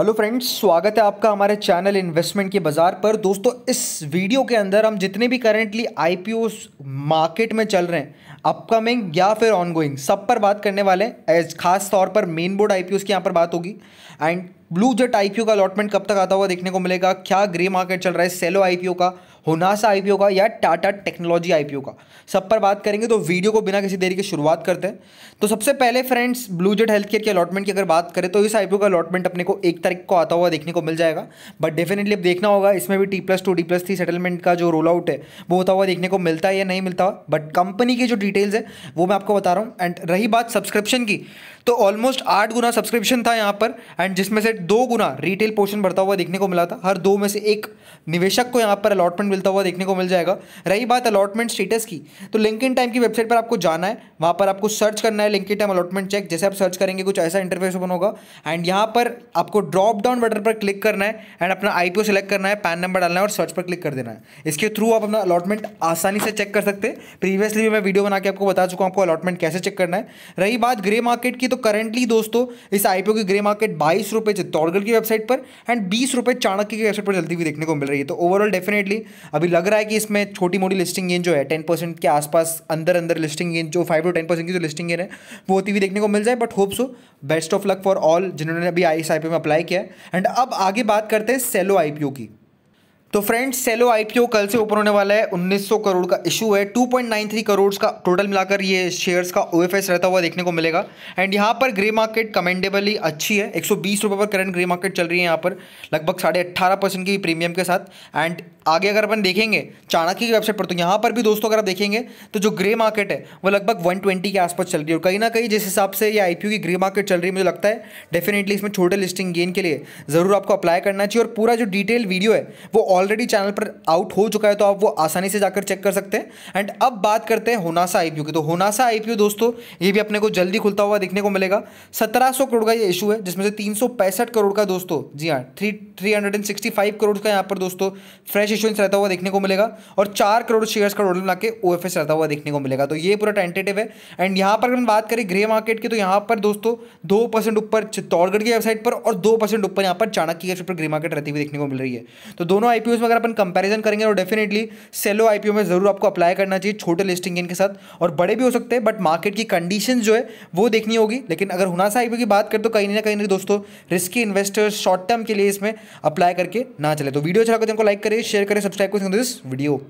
hello friends स्वागत है आपका हमारे चैनल इन्वेस्टमेंट के बाज़ार पर दोस्तों इस वीडियो के अंदर हम जितने भी करेंटली आईपीओस मार्केट में चल रहे हैं अपकमिंग या फिर ऑनगोइंग सब पर बात करने वाले हैं खास तौर पर मेन बोर्ड आई की यहाँ पर बात होगी एंड ब्लू जेट आईपीओ का अलॉटमेंट कब तक आता हुआ देखने को मिलेगा क्या ग्रे मार्केट चल रहा है सेलो आईपीओ का होनासा आईपीओ का या टाटा टेक्नोलॉजी आईपीओ का सब पर बात करेंगे तो वीडियो को बिना किसी देरी के शुरुआत करते हैं तो सबसे पहले friends Blue Jet Healthcare के अलॉटमेंट की अगर बात करें तो इस आईपीओ का अलॉटमेंट अपने को एक तारीख को आता हुआ देखने को मिल जाएगा बट डेफिनेटली अब देखना होगा इसमें भी T plus two D plus three settlement का जो रोल आउट है वो होता हुआ देखने को मिलता है या नहीं मिलता बट कंपनी की जो डिटेल्स है वो मैं आपको बता रहा हूँ एंड रही बात सब्सक्रिप्शन की तो ऑलमोस्ट आठ गुना सब्सक्रिप्शन था यहाँ पर एंड जिसमें से दो गुना रिटेल पोर्शन बढ़ता हुआ देखने को मिला था हर दो में से एक निवेशक को यहाँ पर अलॉटमेंट मिलता हुआ देखने को मिल जाएगा रही बात अलॉटमेंट स्टेटस की तो लिंक इन टाइम की वेबसाइट पर आपको जाना है वहाँ पर आपको सर्च करना है Link Intime allotment check जैसे आप सर्च करेंगे कुछ ऐसा इंटरफेस ओपन होगा एंड यहाँ पर आपको ड्रॉप डाउन बटन पर क्लिक करना है एंड अपना आई पी सेलेक्ट करना है पैन नंबर डालना है और सर्च पर क्लिक कर देना है इसके थ्रू आप अपना अलॉटमेंट आसानी से चेक कर सकते हैं प्रीवियसली भी मैं वीडियो बना के आपको बता चुका हूँ आपको अलॉटमेंट कैसे चेक करना है रही बात ग्रे मार्केट की तो करेंटली दोस्तों इस आईपीओ की ग्रे मार्केट बाईस रुपये चित्तौड़गढ़ की वेबसाइट पर एंड बीस रुपये चाणक्य की वेबसाइट पर जल्दी भी देखने को मिल रही है तो ओवरऑल डेफिनेटली अभी लग रहा है कि इसमें छोटी मोटी लिस्टिंग गेन जो है टेन परसेंट के आसपास अंदर अंदर लिस्टिंग गेन जो फाइव टू टेन परसेंट की जो लिस्टिंग गेन है वो होती हुई देखने को मिल जाए but hope so best of luck for all जिन्होंने अभी आई में अप्लाई किया है एंड अब आगे बात करते हैं सेलो आई की तो फ्रेंड्स सेलो आईपीओ कल से ओपन होने वाला है 1900 करोड़ का इशू है 2.93 करोड़ का टोटल मिलाकर ये शेयर्स का ओएफएस रहता हुआ देखने को मिलेगा एंड यहाँ पर ग्रे मार्केट कमेंडेबली अच्छी है एक सौ पर करंट ग्रे मार्केट चल रही है यहाँ पर लगभग साढ़े अट्ठारह परसेंट की प्रीमियम के साथ एंड आगे अगर अपन देखेंगे चाणक्य की वेबसाइट पर तो यहाँ पर भी दोस्तों अगर आप देखेंगे तो जो ग्रे मार्केट है वो लगभग वन के आसपास चल रही है और कहीं ना कहीं जिस हिसाब से ये आईपीओ की ग्रे मार्केट चल रही है मुझे लगता है डेफिनेटली इसमें छोटे लिस्टिंग गेन के लिए ज़रूर आपको अप्लाई करना चाहिए और पूरा जो डिटेल वीडियो है वो ऑलरेडी चैनल पर आउट हो चुका है तो आप वो आसानी से जाकर चेक कर सकते हैं एंड अब बात करते हैं होनासा आईपीओ की तो होनासा आईपीओ दोस्तों ये भी अपने को जल्दी खुलता हुआ देखने को मिलेगा 1700 करोड़ का ये इशू है जिसमें से तीन करोड़ का दोस्तों जी हाँ थ्री थ्री करोड़ का यहाँ पर दोस्तों फ्रेश इशुएंस रहता हुआ देखने को मिलेगा और चार करोड़ शेयर्स का टोटल मिला ओ एफ रहता हुआ देखने को मिलेगा तो ये पूरा टेंटेटिव है एंड यहाँ पर हम बात करें ग्रे मार्केट की तो यहाँ पर दोस्तों दो परसेंट ऊपर चित्तौड़गढ़ की वेबसाइट पर और दो परसेंट ऊपर यहाँ पर चाणक्य की वेबसाइट पर ग्रे मार्केट रहती हुई देखने को मिल रही है तो दोनों आईपीओ आईपीओ में अगर अपन कंपैरिजन करेंगे तो डेफिनेटली सेलो आईपीओ में ज़रूर आपको अप्लाई करना चाहिए छोटे लिस्टिंग इनके साथ और बड़े भी हो सकते हैं बट मार्केट की कंडीशन जो है वो देखनी होगी लेकिन अगर हुनासा आईपीओ की बात करें तो कहीं ना कहीं दोस्तों रिस्की इन्वेस्टर्स शॉर्ट टर्म के लिए इसमें अप्लाई करके ना चले तो वीडियो अच्छा लगा तो लाइक करें शेयर करें सब्सक्राइब करें दिस वीडियो